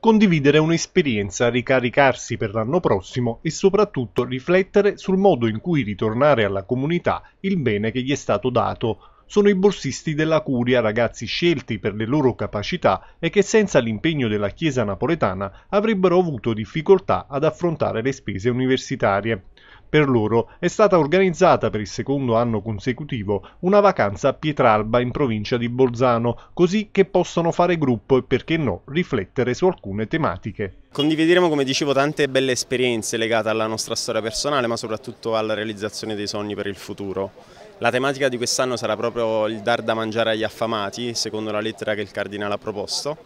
Condividere un'esperienza, ricaricarsi per l'anno prossimo e soprattutto riflettere sul modo in cui ritornare alla comunità il bene che gli è stato dato, sono i borsisti della Curia, ragazzi scelti per le loro capacità e che senza l'impegno della Chiesa napoletana avrebbero avuto difficoltà ad affrontare le spese universitarie. Per loro è stata organizzata per il secondo anno consecutivo una vacanza a Pietralba in provincia di Bolzano, così che possano fare gruppo e perché no riflettere su alcune tematiche. Condivideremo, come dicevo, tante belle esperienze legate alla nostra storia personale, ma soprattutto alla realizzazione dei sogni per il futuro. La tematica di quest'anno sarà proprio il dar da mangiare agli affamati, secondo la lettera che il Cardinale ha proposto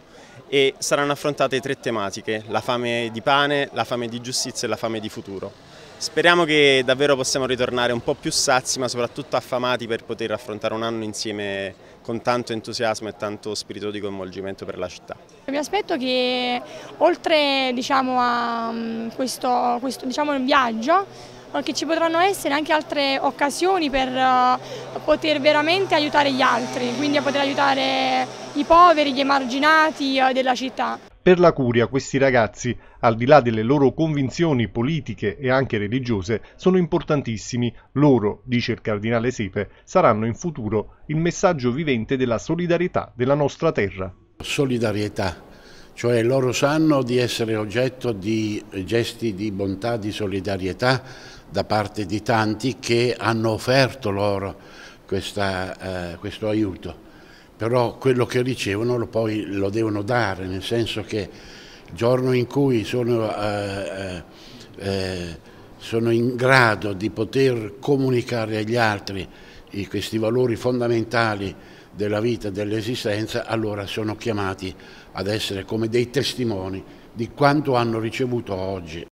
e saranno affrontate tre tematiche, la fame di pane, la fame di giustizia e la fame di futuro. Speriamo che davvero possiamo ritornare un po' più sazi ma soprattutto affamati per poter affrontare un anno insieme con tanto entusiasmo e tanto spirito di coinvolgimento per la città. Mi aspetto che oltre diciamo, a mm, questo, questo diciamo, viaggio che ci potranno essere anche altre occasioni per eh, poter veramente aiutare gli altri, quindi a poter aiutare i poveri, gli emarginati eh, della città. Per la Curia questi ragazzi, al di là delle loro convinzioni politiche e anche religiose, sono importantissimi. Loro, dice il cardinale Sepe, saranno in futuro il messaggio vivente della solidarietà della nostra terra. Solidarietà cioè loro sanno di essere oggetto di gesti di bontà, di solidarietà da parte di tanti che hanno offerto loro questa, eh, questo aiuto, però quello che ricevono lo poi lo devono dare, nel senso che il giorno in cui sono, eh, eh, eh, sono in grado di poter comunicare agli altri questi valori fondamentali della vita e dell'esistenza, allora sono chiamati ad essere come dei testimoni di quanto hanno ricevuto oggi.